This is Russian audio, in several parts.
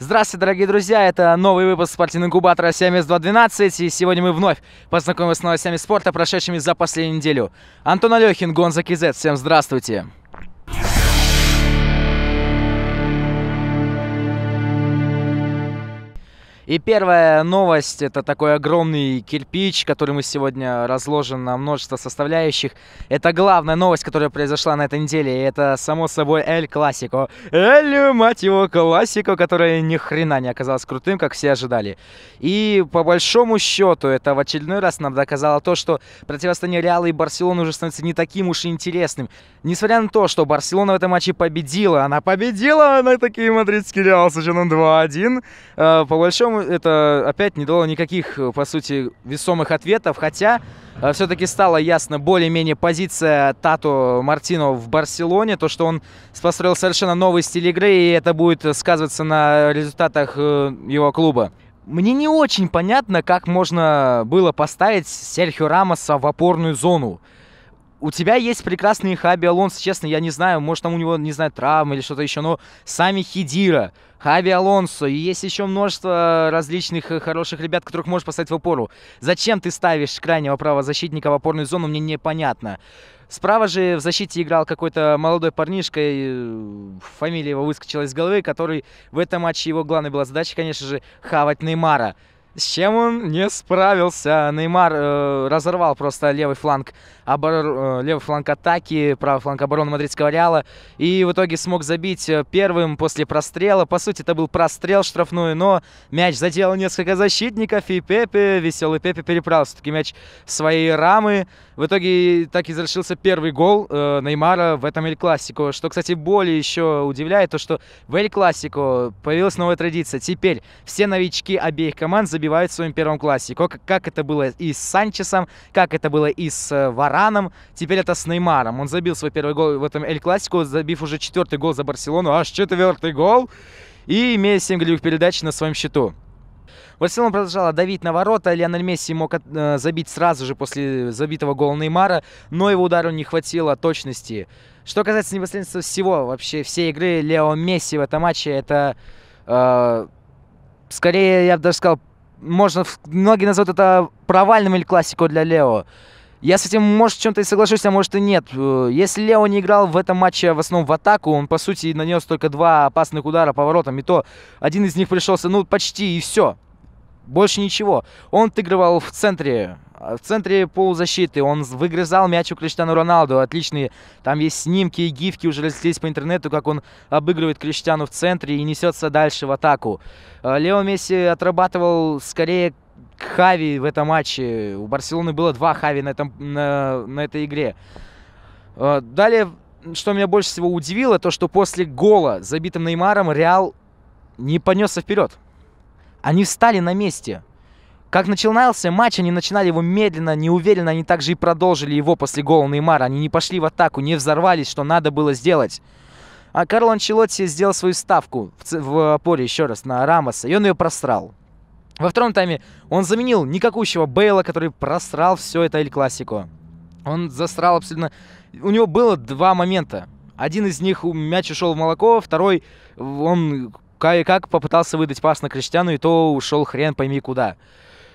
Здравствуйте, дорогие друзья! Это новый выпуск спортивного инкубатора 7212. И сегодня мы вновь познакомимся с новостями спорта, прошедшими за последнюю неделю. Антон Алехин, Гонза Кизет. Всем здравствуйте! И первая новость – это такой огромный кирпич, который мы сегодня разложен на множество составляющих. Это главная новость, которая произошла на этой неделе, и это, само собой, Эль Классико. Эль, мать его, Классико, которая ни хрена не оказалась крутым, как все ожидали. И, по большому счету, это в очередной раз нам доказало то, что противостояние Реала и Барселоны уже становится не таким уж и интересным. Несмотря на то, что Барселона в этом матче победила, она победила, она такие мадридские Реалы с учетом 2-1. Э, по большому это опять не дало никаких, э, по сути, весомых ответов, хотя э, все-таки стала ясна более-менее позиция Тату Мартино в Барселоне, то, что он построил совершенно новый стиль игры, и это будет сказываться на результатах э, его клуба. Мне не очень понятно, как можно было поставить Серхио Рамоса в опорную зону у тебя есть прекрасный Хаби Алонсо, честно, я не знаю, может там у него, не знаю, травмы или что-то еще, но сами Хидира, Хаби Алонсо, и есть еще множество различных э, хороших ребят, которых можешь поставить в опору. Зачем ты ставишь крайнего правозащитника в опорную зону, мне непонятно. Справа же в защите играл какой-то молодой парнишка, э, фамилия его выскочила из головы, который в этом матче его главной была задача, конечно же, хавать Неймара. С чем он не справился? Неймар э, разорвал просто левый фланг обор... Э, левый фланг атаки, правый фланг обороны мадридского Реала. И в итоге смог забить э, первым после прострела. По сути, это был прострел штрафной но мяч задел несколько защитников. И Пепе, веселый Пепе, переправил все-таки мяч в свои рамы. В итоге так и завершился первый гол э, Неймара в этом Эль Классико. Что, кстати, более еще удивляет, то что в Эль Классико появилась новая традиция. Теперь все новички обеих команд забивают в своем первом классико. Как это было и с Санчесом, как это было и с э, Вар Вараном, теперь это с Неймаром. Он забил свой первый гол в этом Эль классику забив уже четвертый гол за Барселону, аж четвертый гол, и имея 7 голевых передач на своем счету. Барселона продолжала давить на ворота. Лионель Месси мог э, забить сразу же после забитого гола Неймара, но его удару не хватило точности. Что касается непосредственно всего, вообще всей игры Лео Месси в этом матче, это э, скорее, я бы даже сказал, можно, многие назовут это провальным или классику для Лео. Я с этим, может, чем-то и соглашусь, а может и нет. Э, если Лео не играл в этом матче в основном в атаку, он, по сути, нанес только два опасных удара по воротам, и то один из них пришелся, ну, почти, и все. Больше ничего. Он отыгрывал в центре, э, в центре полузащиты. Он выгрызал мяч у Криштиану Роналду. Отличные. Там есть снимки и гифки уже разлетелись по интернету, как он обыгрывает Криштиану в центре и несется дальше в атаку. Э, Лео Месси отрабатывал скорее Хави в этом матче. У Барселоны было два Хави на, этом, на, на этой игре. Э, далее, что меня больше всего удивило, то что после гола, забитым Неймаром, Реал не понесся вперед. Они встали на месте. Как начинался матч, они начинали его медленно, неуверенно, они также и продолжили его после гола Неймара. Они не пошли в атаку, не взорвались, что надо было сделать. А Карло Анчелотти сделал свою ставку в, в опоре еще раз на Рамоса, и он ее просрал. Во втором тайме он заменил никакущего Бейла, который просрал все это Эль классику. Он засрал абсолютно... У него было два момента. Один из них мяч ушел в молоко, второй он кое-как попытался выдать пас на Криштиану, и то ушел хрен пойми куда.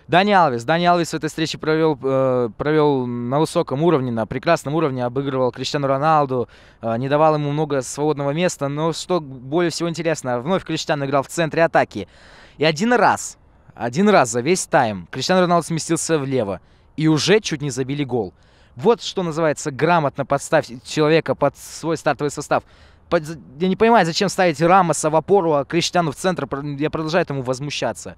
Дани Алвес. Дани Алвес в этой встрече провел, э, провел на высоком уровне, на прекрасном уровне, обыгрывал Криштиану Роналду, э, не давал ему много свободного места, но что более всего интересно, вновь Криштиану играл в центре атаки. И один раз один раз за весь тайм Криштиану Роналду сместился влево. И уже чуть не забили гол. Вот что называется грамотно подставить человека под свой стартовый состав. Под... Я не понимаю, зачем ставить Рамоса в опору, а Криштиану в центр. Я продолжаю этому возмущаться.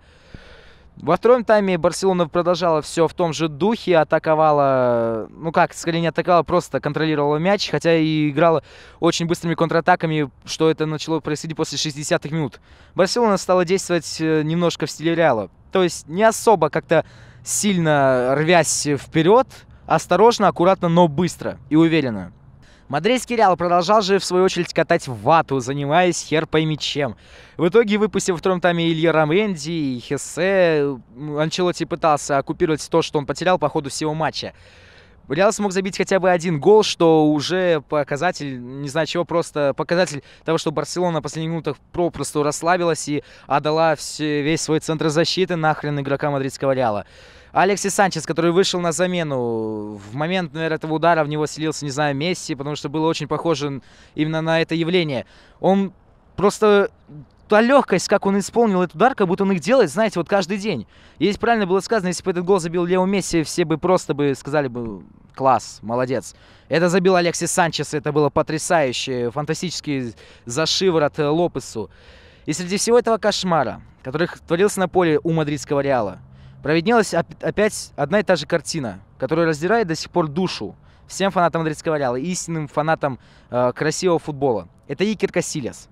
Во втором тайме Барселона продолжала все в том же духе, атаковала, ну как, скорее не атаковала, просто контролировала мяч, хотя и играла очень быстрыми контратаками, что это начало происходить после 60-х минут. Барселона стала действовать э, немножко в стиле Реала, то есть не особо как-то сильно рвясь вперед, осторожно, аккуратно, но быстро и уверенно. Мадридский Реал продолжал же, в свою очередь, катать вату, занимаясь хер пойми чем. В итоге, выпустив в втором тайме Илья Рамренди и Хесе, Анчелоти пытался оккупировать то, что он потерял по ходу всего матча. Реал смог забить хотя бы один гол, что уже показатель, не знаю чего, просто показатель того, что Барселона в последних минутах попросту расслабилась и отдала все, весь свой центр защиты нахрен игрока мадридского Реала. Алексис Санчес, который вышел на замену, в момент, наверное, этого удара в него селился не знаю, Месси, потому что было очень похоже именно на это явление. Он просто та легкость, как он исполнил этот удар, как будто он их делает, знаете, вот каждый день. Если правильно было сказано, если бы этот гол забил Лео Месси, все бы просто бы сказали бы класс, молодец. Это забил Алексис Санчес, это было потрясающе, фантастический зашиворот э, Лопесу. И среди всего этого кошмара, который творился на поле у мадридского Реала, Проведнелась опять одна и та же картина, которая раздирает до сих пор душу всем фанатам Мадридского Реала истинным фанатам э, красивого футбола. Это Икер Касилес,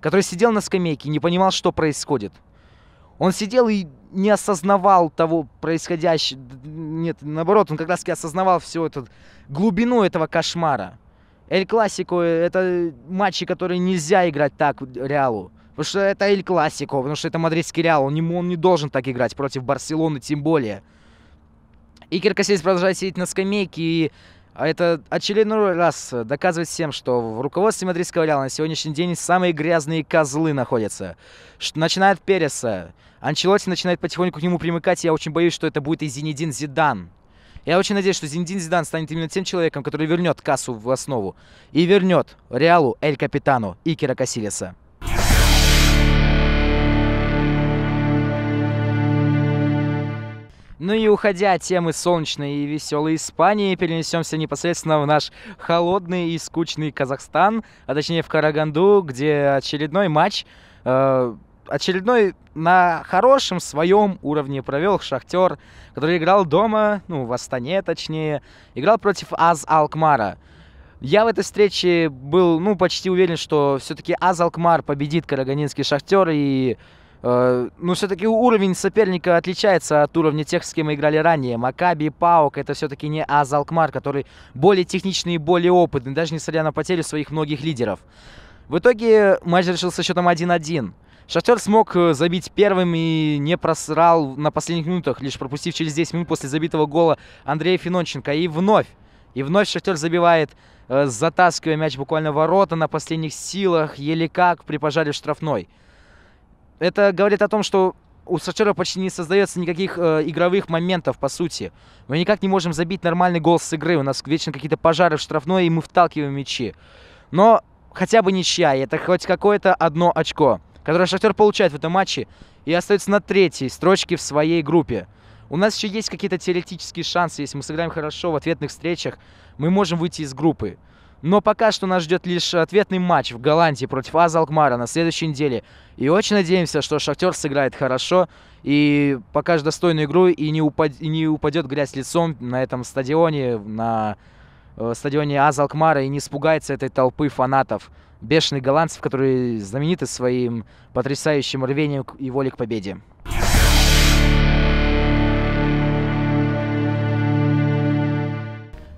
который сидел на скамейке и не понимал, что происходит. Он сидел и не осознавал того происходящего. Нет, наоборот, он как раз осознавал всю эту глубину этого кошмара. Эль Классико – это матчи, которые нельзя играть так э, Реалу. Потому что это Эль Классико, потому что это мадридский Реал. Он не, он не должен так играть против Барселоны, тем более. Икер Кассельс продолжает сидеть на скамейке и а, это очередной раз доказывает всем, что в руководстве мадридского Реала на сегодняшний день самые грязные козлы находятся. Начинает Переса. Анчелотти начинает потихоньку к нему примыкать. Я очень боюсь, что это будет и Зинедин Зидан. Я очень надеюсь, что Зинедин Зидан станет именно тем человеком, который вернет кассу в основу. И вернет Реалу Эль Капитану Икера Касилиса. Ну и уходя от темы солнечной и веселой Испании, перенесемся непосредственно в наш холодный и скучный Казахстан, а точнее в Караганду, где очередной матч э очередной на хорошем своем уровне провел Шахтер, который играл дома, ну, в Астане точнее, играл против Аз Алкмара. Я в этой встрече был, ну, почти уверен, что все-таки Аз Алкмар победит карагандинский Шахтер и Э, ну, все-таки уровень соперника отличается от уровня тех, с кем мы играли ранее. Макаби Паук это все-таки не Азалкмар, который более техничный и более опытный, даже несмотря на потерю своих многих лидеров. В итоге матч решился счетом 1-1. Шахтер смог э, забить первым и не просрал на последних минутах, лишь пропустив через 10 минут после забитого гола Андрея Финонченко. И вновь, и вновь Шахтер забивает, э, затаскивая мяч буквально в ворота на последних силах, еле как при пожаре штрафной это говорит о том, что у Сочера почти не создается никаких э, игровых моментов, по сути. Мы никак не можем забить нормальный гол с игры. У нас вечно какие-то пожары в штрафной, и мы вталкиваем мячи. Но хотя бы ничья, это хоть какое-то одно очко, которое Шахтер получает в этом матче и остается на третьей строчке в своей группе. У нас еще есть какие-то теоретические шансы, если мы сыграем хорошо в ответных встречах, мы можем выйти из группы. Но пока что нас ждет лишь ответный матч в Голландии против Аза Алкмара на следующей неделе. И очень надеемся, что Шахтер сыграет хорошо и покажет достойную игру и не, упад... и не упадет грязь лицом на этом стадионе, на э, стадионе Аза Алкмара и не испугается этой толпы фанатов, бешеных голландцев, которые знамениты своим потрясающим рвением и волей к победе.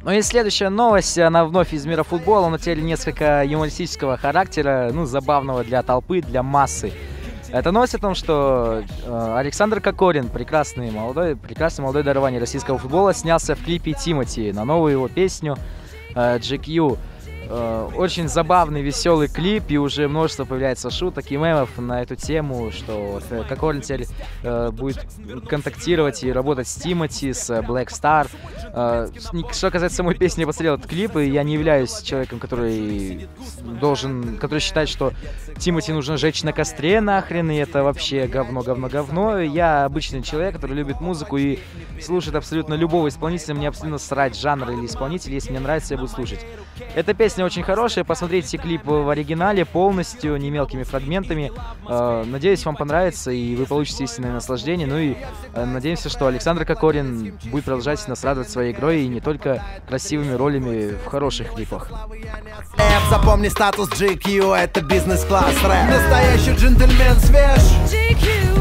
Ну и следующая новость, она вновь из мира футбола, но теперь несколько юмористического характера, ну, забавного для толпы, для массы. Это новость о том, что э, Александр Кокорин, прекрасный молодой, прекрасный молодой дарование российского футбола, снялся в клипе Тимати на новую его песню э, GQ. Э, очень забавный, веселый клип, и уже множество появляется шуток и мемов на эту тему, что он теперь э, э, будет контактировать и работать с Тимати, с Black Star. что касается самой песни, я посмотрел этот клип, и я не являюсь человеком, который должен, который считает, что Тимати нужно жечь на костре нахрен, и это вообще говно, говно, говно. Я обычный человек, который любит музыку и слушает абсолютно любого исполнителя, мне абсолютно срать жанр или исполнитель, если мне нравится, я буду слушать. Эта песня Песня очень хорошая. Посмотрите клип в оригинале полностью, не мелкими фрагментами. Э, надеюсь, вам понравится, и вы получите истинное наслаждение. Ну и э, надеемся, что Александр Кокорин будет продолжать нас радовать своей игрой и не только красивыми ролями в хороших клипах. Рэп, запомни статус GQ, это бизнес-класс рэп. Настоящий джентльмен свеж. GQ.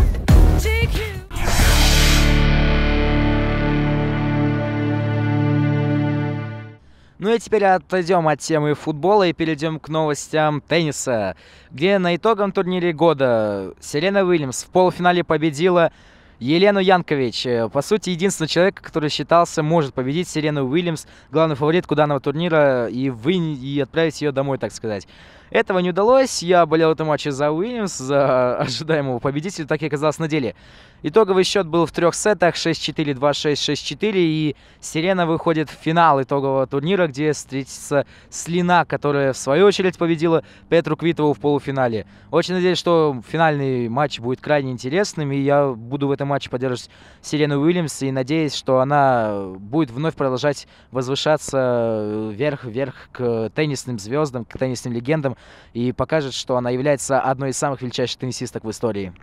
Ну и теперь отойдем от темы футбола и перейдем к новостям тенниса, где на итогом турнире года Селена Уильямс в полуфинале победила Елену Янкович. Э, по сути, единственный человек, который считался, может победить Селену Уильямс, главную фаворитку данного турнира, и, вы... и отправить ее домой, так сказать. Этого не удалось, я болел в этом матче за Уильямс, за ожидаемого победителя, так и оказалось на деле. Итоговый счет был в трех сетах 6-4, 2-6, 6-4, и Сирена выходит в финал итогового турнира, где встретится Слина, которая в свою очередь победила Петру Квитову в полуфинале. Очень надеюсь, что финальный матч будет крайне интересным, и я буду в этом матче поддерживать Сирену Уильямс, и надеюсь, что она будет вновь продолжать возвышаться вверх-вверх э, к теннисным звездам, к теннисным легендам, и покажет, что она является одной из самых величайших теннисисток в истории.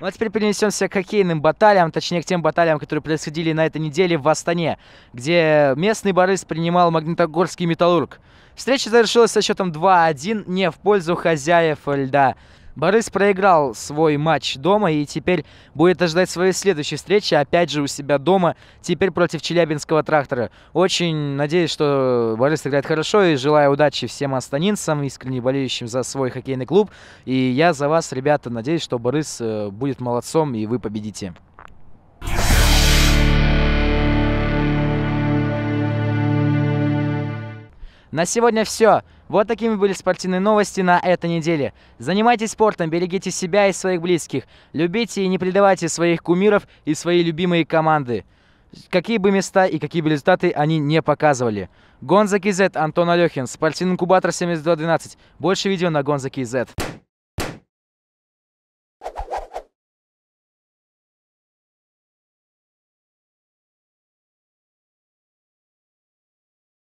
Ну а теперь перенесемся к хоккейным баталиям, точнее к тем баталиям, которые происходили на этой неделе в Астане, где местный Борис принимал магнитогорский металлург. Встреча завершилась со счетом 2-1, не в пользу хозяев льда. Борис проиграл свой матч дома и теперь будет ожидать своей следующей встречи, опять же у себя дома, теперь против челябинского трактора. Очень надеюсь, что Борис играет хорошо и желаю удачи всем астанинцам, искренне болеющим за свой хоккейный клуб. И я за вас, ребята, надеюсь, что Борис э, будет молодцом и вы победите. На сегодня все. Вот такими были спортивные новости на этой неделе. Занимайтесь спортом, берегите себя и своих близких. Любите и не предавайте своих кумиров и свои любимые команды. Какие бы места и какие бы результаты они не показывали. Гонза Кизет, Антон Алехин, спортивный инкубатор 7212. Больше видео на Гонза Кизет.